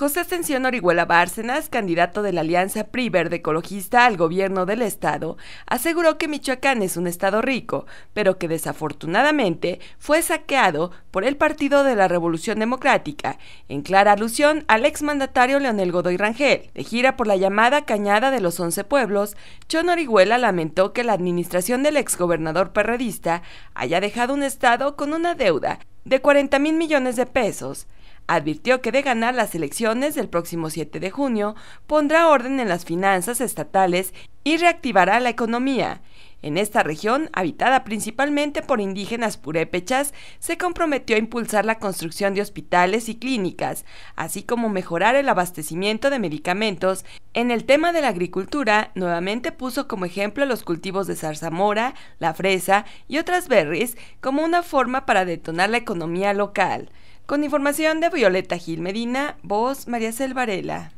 José Ascensión Orihuela Bárcenas, candidato de la Alianza PRI de Ecologista al gobierno del Estado, aseguró que Michoacán es un estado rico, pero que desafortunadamente fue saqueado por el Partido de la Revolución Democrática, en clara alusión al exmandatario Leonel Godoy Rangel. De gira por la llamada Cañada de los Once Pueblos, Chon Orihuela lamentó que la administración del exgobernador perredista haya dejado un estado con una deuda de 40 mil millones de pesos advirtió que de ganar las elecciones del próximo 7 de junio, pondrá orden en las finanzas estatales y reactivará la economía. En esta región, habitada principalmente por indígenas purépechas, se comprometió a impulsar la construcción de hospitales y clínicas, así como mejorar el abastecimiento de medicamentos. En el tema de la agricultura, nuevamente puso como ejemplo los cultivos de zarzamora, la fresa y otras berries como una forma para detonar la economía local. Con información de Violeta Gil Medina, voz María Selvarela.